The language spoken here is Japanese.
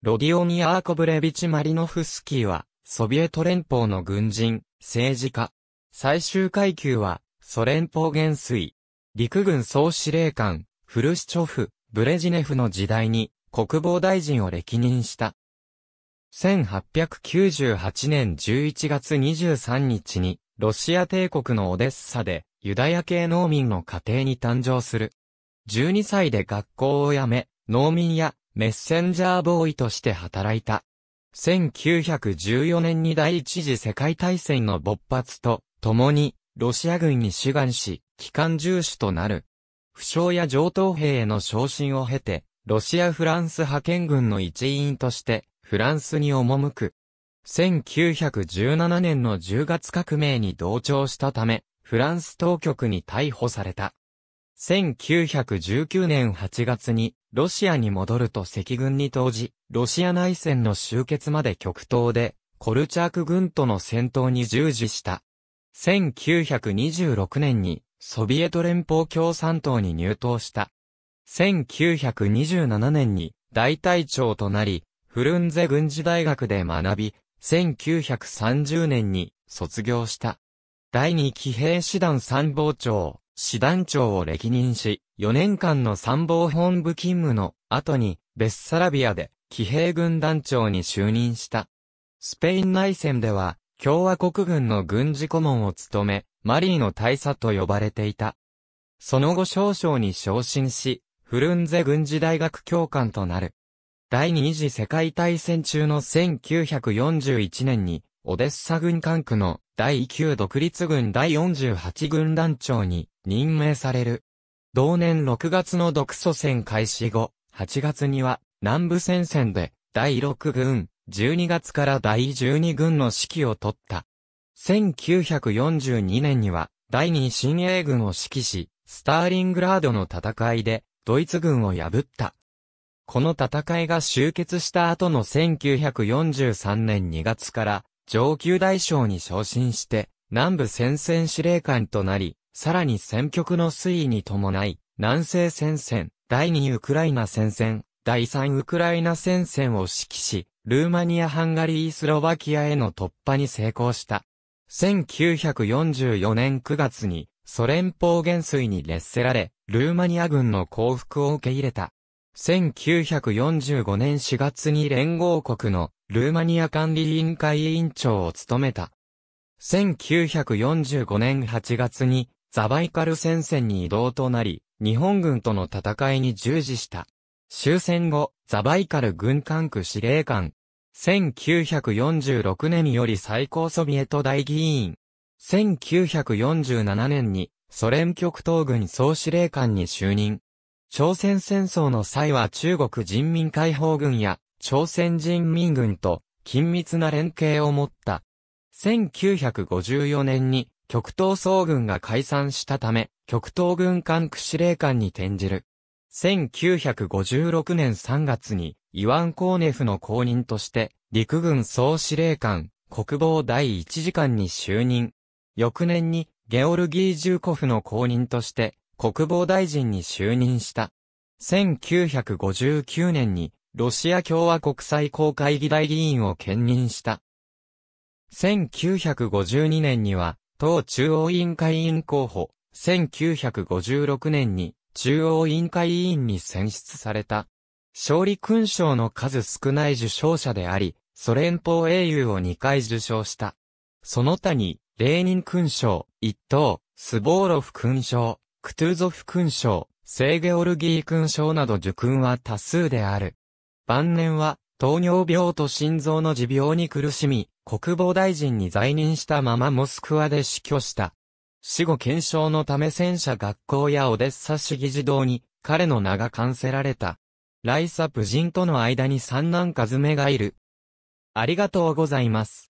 ロディオニ・アーコブレビチ・マリノフスキーは、ソビエト連邦の軍人、政治家。最終階級は、ソ連邦元帥。陸軍総司令官、フルシチョフ、ブレジネフの時代に、国防大臣を歴任した。1898年11月23日に、ロシア帝国のオデッサで、ユダヤ系農民の家庭に誕生する。12歳で学校を辞め、農民やメッセンジャーボーイとして働いた。1914年に第一次世界大戦の勃発と、共に、ロシア軍に志願し、機関重視となる。負傷や上等兵への昇進を経て、ロシア・フランス派遣軍の一員として、フランスに赴く。1917年の10月革命に同調したため、フランス当局に逮捕された。1919年8月に、ロシアに戻ると赤軍に投じ、ロシア内戦の終結まで極東で、コルチャーク軍との戦闘に従事した。1926年に、ソビエト連邦共産党に入党した。1927年に、大隊長となり、フルンゼ軍事大学で学び、1930年に卒業した。第二騎兵師団参謀長、師団長を歴任し、4年間の参謀本部勤務の後に、ベッサラビアで、騎兵軍団長に就任した。スペイン内戦では、共和国軍の軍事顧問を務め、マリーの大佐と呼ばれていた。その後少々に昇進し、フルンゼ軍事大学教官となる。第二次世界大戦中の1941年に、オデッサ軍管区の第9独立軍第48軍団長に任命される。同年6月の独ソ戦開始後、8月には南部戦線で第6軍、12月から第12軍の指揮を取った。1942年には第2新英軍を指揮し、スターリングラードの戦いでドイツ軍を破った。この戦いが終結した後の1943年2月から上級大将に昇進して南部戦線司令官となり、さらに戦局の推移に伴い、南西戦線、第2ウクライナ戦線、第3ウクライナ戦線を指揮し、ルーマニア・ハンガリー・スロバキアへの突破に成功した。1944年9月に、ソ連邦元帥に劣勢られ、ルーマニア軍の降伏を受け入れた。1945年4月に連合国のルーマニア管理委員会委員長を務めた。1945年8月にザバイカル戦線に移動となり、日本軍との戦いに従事した。終戦後、ザバイカル軍管区司令官。1946年より最高ソビエト大議員。1947年にソ連極東軍総司令官に就任。朝鮮戦争の際は中国人民解放軍や朝鮮人民軍と緊密な連携を持った。1954年に極東総軍が解散したため、極東軍艦区司令官に転じる。1956年3月に、イワン・コーネフの後任として、陸軍総司令官、国防第一次官に就任。翌年に、ゲオルギー・ジューコフの後任として、国防大臣に就任した。1959年に、ロシア共和国最高会議大議員を兼任した。1952年には、党中央委員会委員候補、1956年に中央委員会委員に選出された。勝利勲章の数少ない受賞者であり、ソ連邦英雄を2回受賞した。その他に、レーニン勲章、一等、スボーロフ勲章、クトゥーゾフ勲章、セーゲオルギー勲章など受勲は多数である。晩年は、糖尿病と心臓の持病に苦しみ、国防大臣に在任したままモスクワで死去した。死後検証のため戦車学校やオデッサ市議事堂に彼の名が冠せられた。ライサ夫人との間に三男カズメがいる。ありがとうございます。